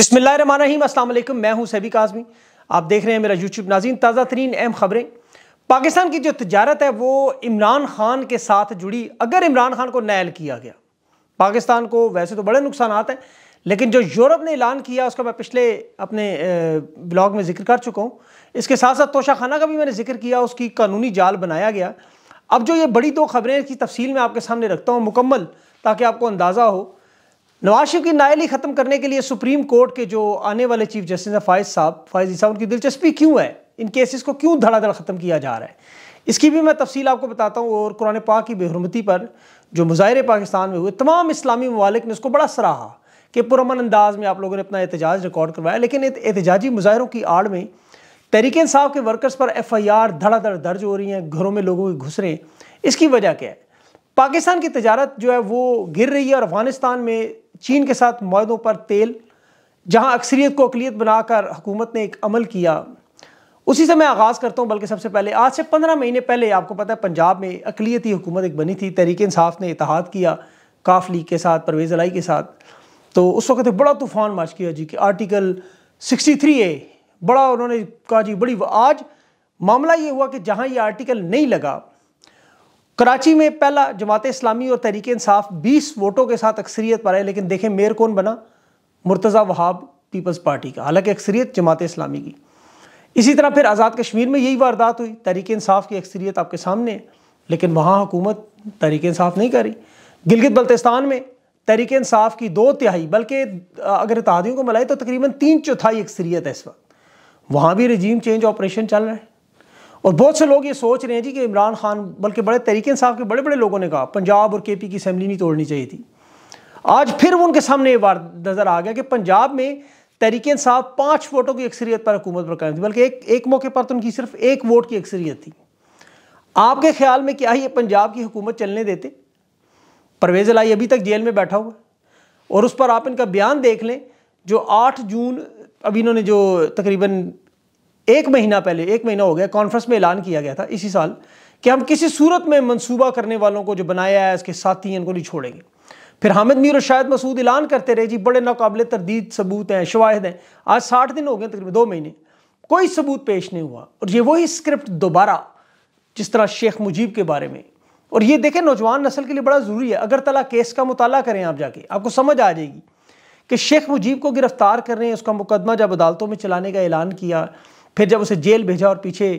बिस्मिल्लाम असलम मैं हूं सैबिक काजमी आप देख रहे हैं मेरा यूट्यूब नाजीन ताज़ा तरीन अहम खबरें पाकिस्तान की जो तजारत है वो इमरान खान के साथ जुड़ी अगर इमरान खान को नैल किया गया पाकिस्तान को वैसे तो बड़े नुकसान हैं लेकिन जो यूरोप ने ऐलान किया उसका मैं पिछले अपने ब्लॉग में जिक्र कर चुका हूँ इसके साथ साथ तोशा खाना का भी मैंने जिक्र किया उसकी कानूनी जाल बनाया गया अब जो ये बड़ी दो खबरें की तफसील मैं आपके सामने रखता हूँ मुकम्मल ताकि आपको अंदाज़ा हो नवाज शरीफ की नायली ख़त्म करने के लिए सुप्रीम कोर्ट के जो आने वाले चीफ जस्टिस हैं फायज साहब फायज साहब उनकी दिलचस्पी क्यों है इन केसेस को क्यों धड़ाधड़ ख़त्म किया जा रहा है इसकी भी मैं तफसील आपको बताता हूँ और कुरान पाक की बेहरमती पर जो मुजाहरे पाकिस्तान में हुए तमाम इस्लामी ममालिक ने उसको बड़ा सराहा कि पुरमन अंदाज में आप लोगों ने अपना एहतजाज रिकॉर्ड करवाया लेकिन एहतजाजी मुजाहरों की आड़ में तहरीक साहब के वर्कर्स पर एफ आई आर धड़ाधड़ दर्ज हो रही हैं घरों में लोगों के घुस रहे हैं इसकी वजह क्या है पाकिस्तान की तजारत जो है वो गिर रही है और अफगानिस्तान में चीन के साथ मौदों पर तेल जहाँ अक्सरीत को अकलीत बनाकर हुकूमत ने एक अमल किया उसी से मैं आगाज़ करता हूँ बल्कि सबसे पहले आज से पंद्रह महीने पहले आपको पता है पंजाब में अकलीती हुकूमत एक बनी थी तहरीक इंसाफ ने इतिहाद किया काफ लीग के साथ परवेज़ अलाई के साथ तो उस वक्त बड़ा तूफान मार्च किया जी कि आर्टिकल सिक्सटी थ्री ए बड़ा उन्होंने कहा जी बड़ी आज मामला ये हुआ कि जहाँ ये आर्टिकल नहीं लगा कराची में पहला जमात इस्लामी और तहरीक इंसाफ बीस वोटों के साथ अक्सरियत पर है लेकिन देखें मेयर कौन बना मुर्तज़ा वहाब पीपल्स पार्टी का हालांकि अक्सरियत जमात इस्लामी की इसी तरह फिर आज़ाद कश्मीर में यही वारदात हुई तहरीक इंसाफ की अक्सरियत आपके सामने है लेकिन वहाँ हुकूमत तहरीक इंसाफ नहीं करी गिलगित बल्तिस्तान में तहरीक इंसाफ की दो तिहाई बल्कि अगर इतिहादियों को मिलाई तो तकरीबन तीन चौथाई अक्सरियत है इस वक्त वहाँ भी रजीम चेंज ऑपरेशन चल रहा है और बहुत से लोग ये सोच रहे हैं जी कि इमरान खान बल्कि बड़े तरीके इंसाफ के बड़े बड़े लोगों ने कहा पंजाब और के पी की असम्बली नहीं तोड़नी चाहिए थी आज फिर उनके सामने ये नज़र आ गया कि पंजाब में तरीके इंसाफ पाँच वोटों की अक्सरियत पर हुकूमत पर कायम थी बल्कि एक एक मौके पर तो उनकी सिर्फ एक वोट की अक्सरियत थी आपके ख्याल में क्या ये पंजाब की हुकूमत चलने देते परवेज़ लाई अभी तक जेल में बैठा हुआ और उस पर आप इनका बयान देख लें जो आठ जून अभी इन्होंने जो तकरीबन एक महीना पहले एक महीना हो गया कॉन्फ्रेंस में ऐलान किया गया था इसी साल कि हम किसी सूरत में मनसूबा करने वालों को जो बनाया है इसके साथी इनको नहीं छोड़ेंगे फिर हामिद मीर और शायद मसूद ऐलान करते रहे जी बड़े नाकबले तरदीद सबूत हैं शवाहद हैं आज साठ दिन हो गए तकरीबन दो महीने कोई सबूत पेश नहीं हुआ और ये वही स्क्रिप्ट दोबारा जिस तरह शेख मुजीब के बारे में और ये देखें नौजवान नस्ल के लिए बड़ा ज़रूरी है अगर तला केस का मुताल करें आप जाके आपको समझ आ जाएगी कि शेख मुजीब को गिरफ्तार कर रहे हैं उसका मुकदमा जब अदालतों में चलाने का ऐलान किया फिर जब उसे जेल भेजा और पीछे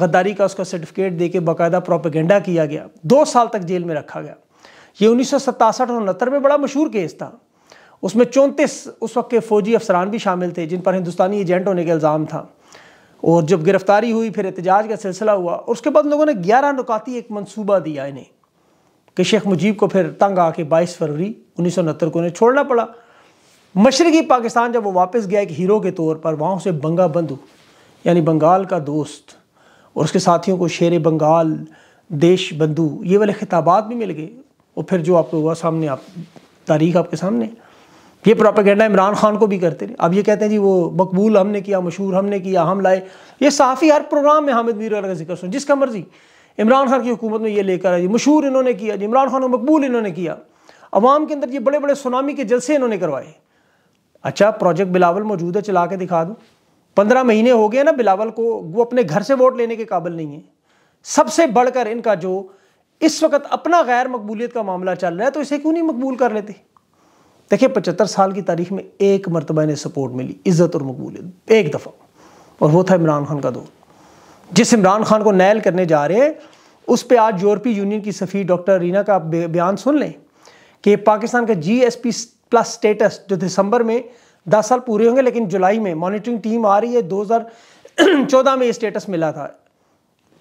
गद्दारी का उसका सर्टिफिकेट दे के बाकायदा प्रोपेगेंडा किया गया दो साल तक जेल में रखा गया ये उन्नीस और उनहत्तर में बड़ा मशहूर केस था उसमें चौंतीस उस वक्त के फौजी अफसरान भी शामिल थे जिन पर हिंदुस्तानी एजेंट होने का इल्ज़ाम था और जब गिरफ्तारी हुई फिर एहतजाज का सिलसिला हुआ उसके बाद लोगों ने ग्यारह नुकाती एक मनसूबा दिया इन्हें कि शेख मुजीब को फिर तंग आके बाईस फरवरी उन्नीस सौ उनहत्तर को उन्हें छोड़ना पड़ा मशरकी पाकिस्तान जब वो वापस गया एक हीरो के तौर पर वहाँ उसे बंगा बंधु यानी बंगाल का दोस्त और उसके साथियों को शेर बंगाल देश बंधु ये वाले खिताबात भी मिल गए और फिर जो आपको हुआ सामने आप तारीख आपके सामने ये प्रोपागेंडा इमरान खान को भी करते रहे अब ये कहते हैं जी वो मकबूल हमने किया मशहूर हमने किया हम लाए ये साफ़ी हर प्रोग्राम में हामिद मीर का जिक्र सुन जिसका मर्जी इमरान खान की हुकूमत में ये लेकर आए जी मशहूर इन्होंने किया जी इमरान खान और मकबूल इन्होंने किया अवाम के अंदर ये बड़े बड़े सुनामी के जलसे इन्होंने करवाए अच्छा प्रोजेक्ट बिलावल मौजूद है चला के दिखा दूँ पंद्रह महीने हो गए ना बिलावल को वो अपने घर से वोट लेने के काबिल नहीं है सबसे बढ़कर इनका जो इस वक्त अपना गैर मकबूलियत का मामला चल रहा है तो इसे क्यों नहीं मकबूल कर लेते देखिए पचहत्तर साल की तारीख में एक मरतबा इन्हें सपोर्ट मिली इज्जत और मकबूलियत एक दफ़ा और वो था इमरान खान का दौर जिस इमरान खान को नैल करने जा रहे उस पर आज यूरोपीय यूनियन की सफ़ी डॉक्टर रीना का बयान सुन लें कि पाकिस्तान का G S P plus status जो दिसंबर में दस साल पूरे होंगे लेकिन जुलाई में मॉनिटरिंग टीम आ रही है 2014 में ये स्टेटस मिला था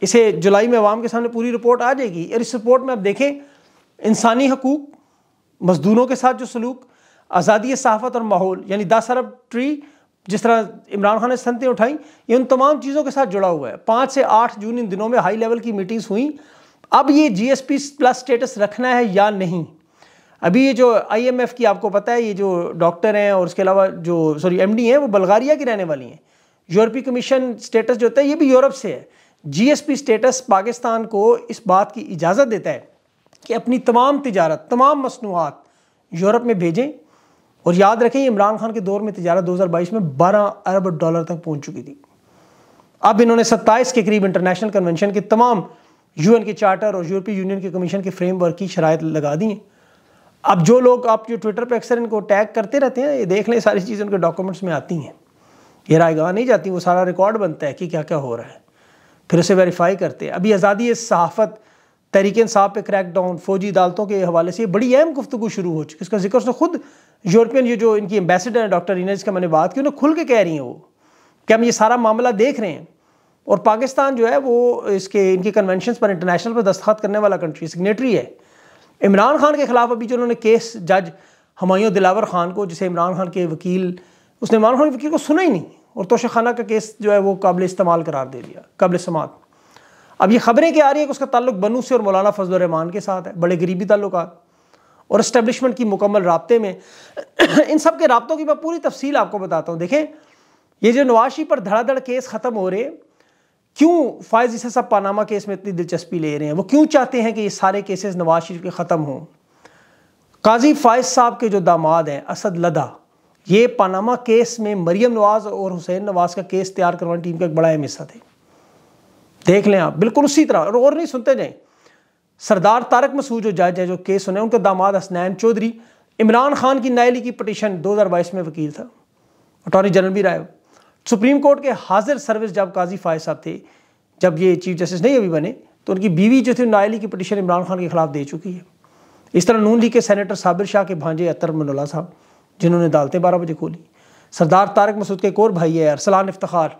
इसे जुलाई में आवाम के सामने पूरी रिपोर्ट आ जाएगी और इस रिपोर्ट में आप देखें इंसानी हकूक मजदूरों के साथ जो सलूक आज़ादी सहाफ़त और माहौल यानी दस अरब ट्री जिस तरह इमरान खान ने संतें उठाई ये उन तमाम चीज़ों के साथ जुड़ा हुआ है पाँच से आठ जून इन दिनों में हाई लेवल की मीटिंग्स हुई अब ये G S P plus status रखना है या नहीं अभी ये जो आईएमएफ की आपको पता है ये जो डॉक्टर हैं और उसके अलावा जो सॉरी एमडी हैं वो बल्गारिया की रहने वाली हैं यूरोपीय कमीशन स्टेटस जो होता है ये भी यूरोप से है जीएसपी स्टेटस पाकिस्तान को इस बात की इजाज़त देता है कि अपनी तमाम तजारत तमाम मसनूआत यूरोप में भेजें और याद रखें इमरान खान के दौर में तजारत दो में बारह अरब डॉलर तक पहुँच चुकी थी अब इन्होंने सत्ताईस के करीब इंटरनेशनल कन्वेंशन के तमाम यू के चार्टर और यूरोपीय यूनियन के कमीशन के फ्रेमवर्क की शराय लगा दी हैं अब जो लोग आप जो ट्विटर पर अक्सर इनको टैग करते रहते हैं ये देख लें सारी चीज़ें उनके डॉक्यूमेंट्स में आती हैं ये रायगाह नहीं जाती वो सारा रिकॉर्ड बनता है कि क्या क्या हो रहा है फिर उसे वेरीफाई करते हैं अभी आज़ादी सहाफ़त तहरीक साहब पे क्रैक डाउन फौजी अदालतों के हवाले से बड़ी अहम गुफ्तु शुरू हो चुकी है इसका जिक्र उसने खुद यूरोपियन ये जो इनकी एम्बेसडर हैं डॉक्टर इनज जिसका मैंने बात की उन्हें खुल के कह रही हैं वो कि हम ये सारा मामला देख रहे हैं और पाकिस्तान जो है वो इसके इनके कन्वेंशन पर इंटरनेशनल पर दस्तखत करने वाला कंट्री सिग्नेटरी है इमरान खान के ख़िलाफ़ अभी जो उन्होंने केस जज हमायों दिलावर खान को जिसे इमरान खान के वकील उसने इमरान खान के वकील को सुना ही नहीं और तोशाखाना का केस जो है वो काबिल इस्तेमाल करार दे दिया कबल समात अब ये खबरें क्या आ रही है कि उसका ताल्लुक बनू से और मौलाना फजलरहमान के साथ है बड़े गरीबी ताल्लुक और इस्टेबलिशमेंट की मुकम्मल रबते में इन सब के रबतों की मैं पूरी तफसील आपको बताता हूँ देखें ये जो नवाशी पर धड़ाधड़ केस ख़त्म हो रहे क्यों फायज ईसा साहब पानामा केस में इतनी दिलचस्पी ले रहे हैं वो क्यों चाहते हैं कि ये सारे केसेस नवाज शरीफ के ख़त्म हों काजी फायज साहब के जो दामाद हैं असद लदा ये पानामा केस में मरियम नवाज़ और हुसैन नवाज़ का केस तैयार करवाने टीम का एक बड़ा अहम हिस्सा थे देख लें आप बिल्कुल उसी तरह और, और नहीं सुनते जाए सरदार तारक मसूद जो जज है जो केस सुने उनके दामाद हसनैन चौधरी इमरान खान की नायली की पटिशन बाईस में वकील था अटॉर्नी जनरल भी राय सुप्रीम कोर्ट के हाजिर सर्विस जब काजी फायज साहब थे जब ये चीफ जस्टिस नहीं अभी बने तो उनकी बीवी जो थी नायली की पटिशन इमरान खान के खिलाफ दे चुकी है इस तरह नून लीग के सैनेटर साबिर शाह के भांजे अतर मनोला साहब जिन्होंने अदालतें बारह बजे खोली सरदार तारक मसूद के एक और भाई है अरसलान इफ्तार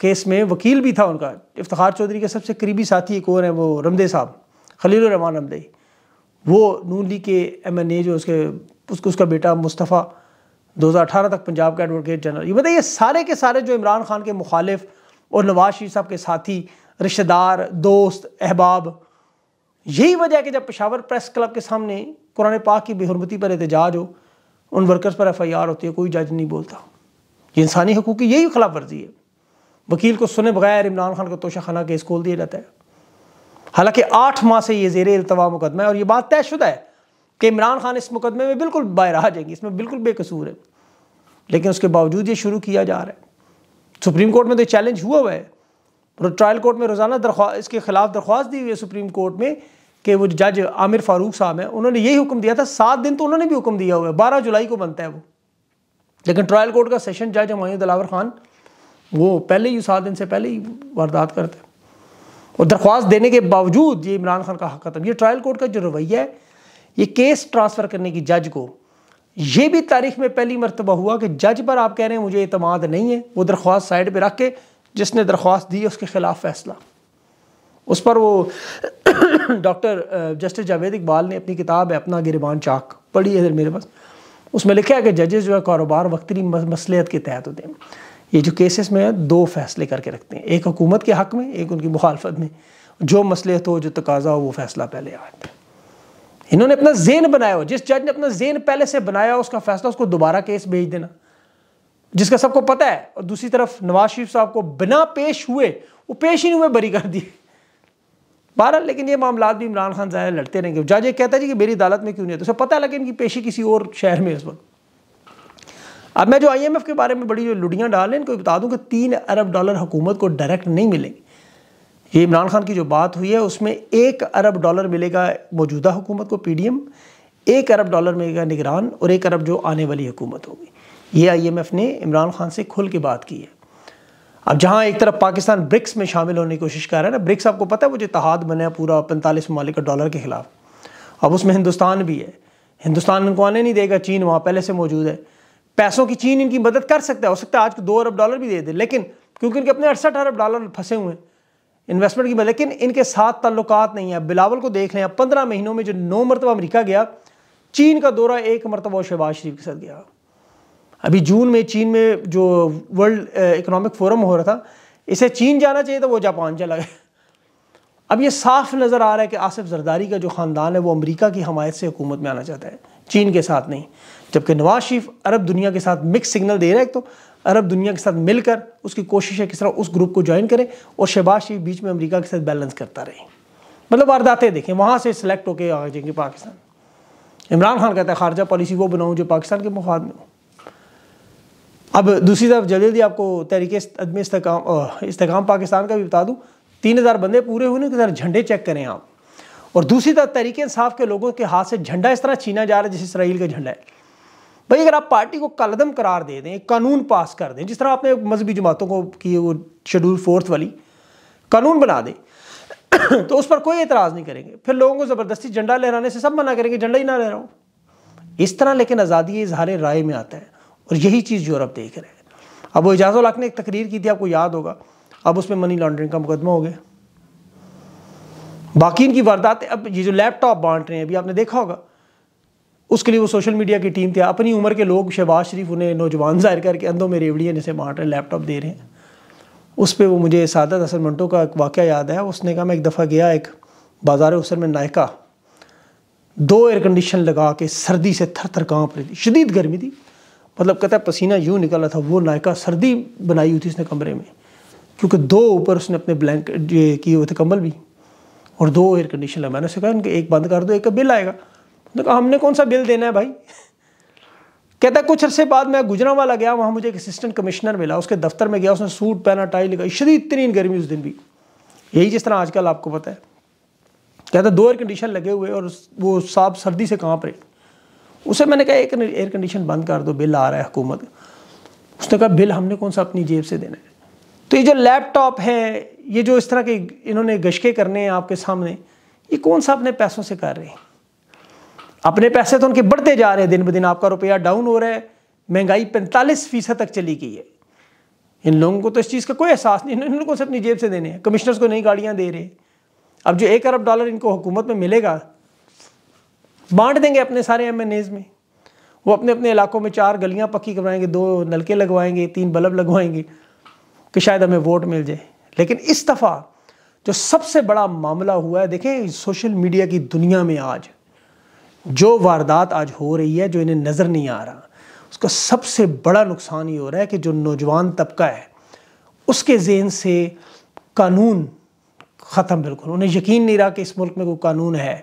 केस में वकील भी था उनका इफ्तार चौधरी के सबसे करीबी साथी एक और हैं वो रमदे साहब खलील रमान रमदे वो नून लीग के एम एन ए जो उसके उसको उसका बेटा मुस्तफ़ा 2018 तक पंजाब का एडवोकेट जनरल ये बताइए सारे के सारे जो इमरान खान के मुखालिफ और नवाज शरीफ साहब के साथी रिश्तेदार दोस्त अहबाब यही वजह है कि जब पेशावर प्रेस क्लब के सामने कुरान पाक की बेहरमती पर एहतजाज हो उन वर्कर्स पर एफ आई आर होती है कोई जज नहीं बोलता ये इंसानी हकूक़ की यही खिलाफ वर्जी है वकील को सुने बगैर इमरान खान का तोशा खाना केस खोल दिया जाता है हालांकि आठ माह से ये जेर अल्तवा मुकदमा है और ये बात तयशुदा है कि इमरान खान इस मुकदमे में बिल्कुल आ जाएंगे इसमें बिल्कुल बेकसूर है लेकिन उसके बावजूद ये शुरू किया जा रहा है सुप्रीम कोर्ट में तो चैलेंज हुआ हुआ है ट्रायल कोर्ट में रोज़ाना दरख्वा इसके खिलाफ दरख्वास्त दी हुई है सुप्रीम कोर्ट में कि वो जज आमिर फारूक साहब हैं उन्होंने यही हुक्म दिया था सात दिन तो उन्होंने भी हुक्म दिया हुआ है बारह जुलाई को बनता है वो लेकिन ट्रायल कोर्ट का सेशन जज हम दिलावर खान वो पहले ही सात दिन से पहले ही वारदात करते हैं और दरख्वास्त देने के बावजूद ये इमरान खान का हक खत्म ये ट्रायल कोर्ट का जो रवैया है ये केस ट्रांसफ़र करने की जज को ये भी तारीख में पहली मरतबा हुआ कि जज पर आप कह रहे हैं मुझे अतमाद नहीं है वो दरख्वास्त साइड पर रख के जिसने दरख्वास्त दी उसके ख़िलाफ़ फैसला उस पर वो डॉक्टर जस्टिस जावेद इकबाल ने अपनी किताब है अपना गिरबान चाक पढ़ी है मेरे पास उसमें लिखा है कि जजेस जो है कारोबार वक्तरी मसलियत के तहत होते हैं ये जो केसेस में दो फैसले करके रखते हैं एक हुकूमत के हक में एक उनकी मुखालफत में जो मसलियत हो जो तकाजा हो वो फैसला पहले आता है इन्होंने अपना जेन बनाया हो जिस जज ने अपना जेन पहले से बनाया हो उसका फैसला उसको दोबारा केस भेज देना जिसका सबको पता है और दूसरी तरफ नवाज शरीफ साहब को बिना पेश हुए वो पेश ही नहीं हुए बरी कर दिए बहरहाल लेकिन ये मामला भी इमरान खान ज़ाहिर लड़ते रहेंगे जज ये कहता है जी कि मेरी अदालत में क्यों नहीं है तो पता लगे इनकी पेशी किसी और शहर में इस वक्त अब मैं जो आईएमएफ के बारे में बड़ी जो लुडियाँ डाल रहे इनको बता दूं कि तीन अरब डॉलर हुकूमत को डायरेक्ट नहीं मिलेंगे ये इमरान खान की जो बात हुई है उसमें एक अरब डॉलर मिलेगा मौजूदा हुकूमत को पीडीएम एक अरब डॉलर मिलेगा निगरान और एक अरब जो आने वाली हुकूमत होगी ये आईएमएफ ने इमरान खान से खुल के बात की है अब जहाँ एक तरफ पाकिस्तान ब्रिक्स में शामिल होने की कोशिश कर रहा है ना ब्रिक्स आपको पता है वो जो इतिहाद बना पूरा पैंतालीस ममालिक डॉलर के ख़िलाफ़ अब उसमें हिंदुस्तान भी है हिंदुस्तान इनको आने नहीं देगा चीन वहाँ पहले से मौजूद है पैसों की चीन इनकी मदद कर सकता है हो सकता है आज को दो अरब डॉलर भी दे दे लेकिन क्योंकि इनके अपने अड़सठ अरब डॉलर फंसे हुए हैं इन्वेस्टमेंट की लेकिन इनके साथ ताल्लुक नहीं है बिलावल को देख लें आप पंद्रह महीनों में जो नौ मरतबा अमरीका गया चीन का दौरा एक मरतबा शहबाज शरीफ के साथ गया अभी जून में चीन में जो वर्ल्ड इकोनॉमिक फोरम हो रहा था इसे चीन जाना चाहिए था वो जापान चला गया अब ये साफ नज़र आ रहा है कि आसिफ जरदारी का जो ख़ानदान है वो अमेरिका की हमायत से हुकूमत में आना चाहता है चीन के साथ नहीं जबकि नवाज शरीफ अरब दुनिया के साथ मिक्स सिग्नल दे रहा है एक तो अरब दुनिया के साथ मिलकर उसकी कोशिश है किस तरह उस ग्रुप को ज्वाइन करें और शहबाज शरीफ बीच में अमरीका के साथ बैलेंस करता रहे मतलब वारदातें देखें वहाँ से सिलेक्ट होकर आ जाएंगे पाकिस्तान इमरान खान कहता है खारजा पॉलिसी वो बनाऊँ जो पाकिस्तान के मफाद में हो अब दूसरी तरफ जल्दी जल्दी आपको तरीके अदम इसकाम इसकाम पाकिस्तान का भी बता दूँ तीन हज़ार बंदे पूरे हुए ना झंडे चेक करें आप और दूसरी तरफ तरीके इंसाफ के लोगों के हाथ से झंडा इस तरह छीना जा रहा है जिस इसराइल का झंडा है भाई अगर आप पार्टी को कलदम करार दे दें कानून पास कर दें जिस तरह आपने मजहबी जमातों को की वो शेड्यूल फोर्थ वाली कानून बना दें तो उस पर कोई एतराज़ नहीं करेंगे फिर लोगों को ज़बरदस्ती झंडा लहराने से सब मना करेंगे झंडा ही ना लहरा इस तरह लेकिन आज़ादी इजहार राय में आता है और यही चीज़ यूरोप देख रहे हैं अब वो एजाज उलाक ने एक तकरीर की थी आपको याद होगा अब उसमें मनी लॉन्ड्रिंग का मुकदमा हो गया बाकी इनकी वारदातें अब ये जो लैपटॉप बांट रहे हैं अभी आपने देखा होगा उसके लिए वो सोशल मीडिया की टीम थी अपनी उम्र के लोग शहबाज शरीफ उन्हें नौजवान जाहिर करके अंदो में रेवड़ियाँ जैसे मार रहे लैपटॉप दे रहे हैं उस पर वो मुझे सादत हसन मंटो का एक वाक़ याद है उसने कहा मैं एक दफ़ा गया एक बाजार उसर में नायका दो एयर कंडीशन लगा के सर्दी से थर थर काँप रही थी शदीद गर्मी थी मतलब कहता है पसीना यूँ निकला था वो नायका सर्दी बनाई हुई थी उसने कमरे में क्योंकि दो ऊपर उसने अपने ब्लैंकेट किए हुए थे कम्बल भी और दो एयर कंडीशन लगा मैंने उसे कहा इनके एक बंद कर दो एक का बिल आएगा तो कहा हमने कौन सा बिल देना है भाई कहता कुछ अरसे बाद मैं गुजरा वाला गया वहाँ मुझे एक असिस्टेंट कमिश्नर मिला उसके दफ्तर में गया उसने सूट पहना टाई लगाई शरीर इतनी गर्मी उस दिन भी यही जिस तरह आजकल आपको पता है कहता दो एयर कंडीशन लगे हुए और वो साहब सर्दी से कहाँ पर उसे मैंने कहा एक एयर कंडीशन बंद कर दो बिल आ रहा है हुकूमत उसने कहा बिल हमने कौन सा अपनी जेब से देना है तो ये जो लैपटॉप है ये जो इस तरह के इन्होंने गशके करने हैं आपके सामने ये कौन सा अपने पैसों से कर रहे हैं अपने पैसे तो उनके बढ़ते जा रहे हैं दिन ब दिन आपका रुपया डाउन हो रहा है महंगाई पैंतालीस फीसद तक चली गई है इन लोगों को तो इस चीज़ का कोई एहसास नहीं इन लोगों से अपनी जेब से देने हैं कमिश्नर्स को नई गाड़ियाँ दे रहे अब जो एक अरब डॉलर इनको हुकूमत में मिलेगा बांट देंगे अपने सारे एम में वो अपने अपने इलाकों में चार गलियाँ पक्की करवाएंगे दो नलके लगवाएंगे तीन बल्ब लगवाएंगे कि शायद हमें वोट मिल जाए लेकिन इस दफ़ा जो सबसे बड़ा मामला हुआ है देखें सोशल मीडिया की दुनिया में आज जो वारदात आज हो रही है जो इन्हें नज़र नहीं आ रहा उसका सबसे बड़ा नुकसान ये हो रहा है कि जो नौजवान तबका है उसके जेन से कानून ख़त्म बिल्कुल उन्हें यकीन नहीं रहा कि इस मुल्क में कोई कानून है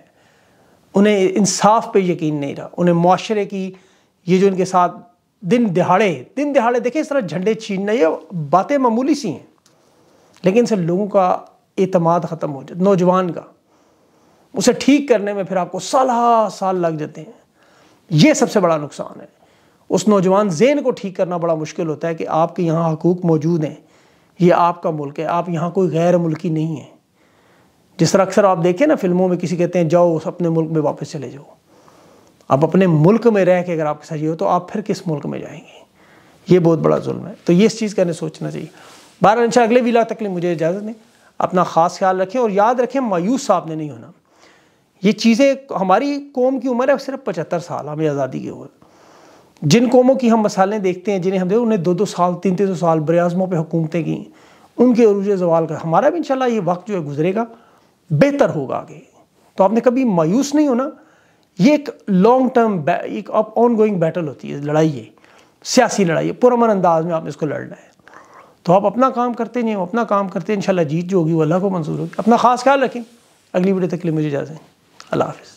उन्हें इंसाफ पे यकीन नहीं रहा उन्हें माशरे की ये जो इनके साथ दिन दिहाड़े दिन दिहाड़े देखें इस तरह झंडे छीनना ये बातें मामूली सी हैं लेकिन इनसे लोगों का अतमाद ख़त्म हो जाता नौजवान का उसे ठीक करने में फिर आपको साल साल लग जाते हैं ये सबसे बड़ा नुकसान है उस नौजवान जेन को ठीक करना बड़ा मुश्किल होता है कि आपके यहाँ हकूक मौजूद हैं ये आपका मुल्क है आप यहाँ कोई गैर मुल्की नहीं है जिस तरह अक्सर आप देखें ना फिल्मों में किसी कहते हैं जाओ उस अपने मुल्क में वापस चले जाओ आप अपने मुल्क में रह के अगर आपके साथ ये हो तो आप फिर किस मुल्क में जाएंगे ये बहुत बड़ा जुल्म है तो ये इस चीज़ का इन्हें सोचना चाहिए बारह इंशा अगले वीला तक मुझे इजाज़त दें अपना ख़ास ख्याल रखें और याद रखें मायूस आपने नहीं होना ये चीज़ें हमारी कौम की उम्र है सिर्फ पचहत्तर साल हमें आज़ादी की उम्र जिन कौमों की हम मसालें देखते हैं जिन्हें हम देखो उन्हें दो दो साल तीन तीन सौ साल बरआज़मों पर हुकूमतें की उनके अरूज जवाल का हमारा भी इंशाल्लाह ये वक्त जो है गुजरेगा बेहतर होगा आगे तो आपने कभी मायूस नहीं होना ये एक लॉन्ग टर्म एक ऑन गोइंग बैटल होती है लड़ाई है सियासी लड़ाई है पुरमन अंदाज में आपने इसको लड़ना है तो आप अपना काम करते नहीं अपना काम करते हैं इंशाल्लाह जीत जो होगी वो अल्लाह को मंजूर होगी अपना खास ख्याल रखें अगली वीडियो तक के लिए मुझे इजाज़त अल्लाह हाफिज़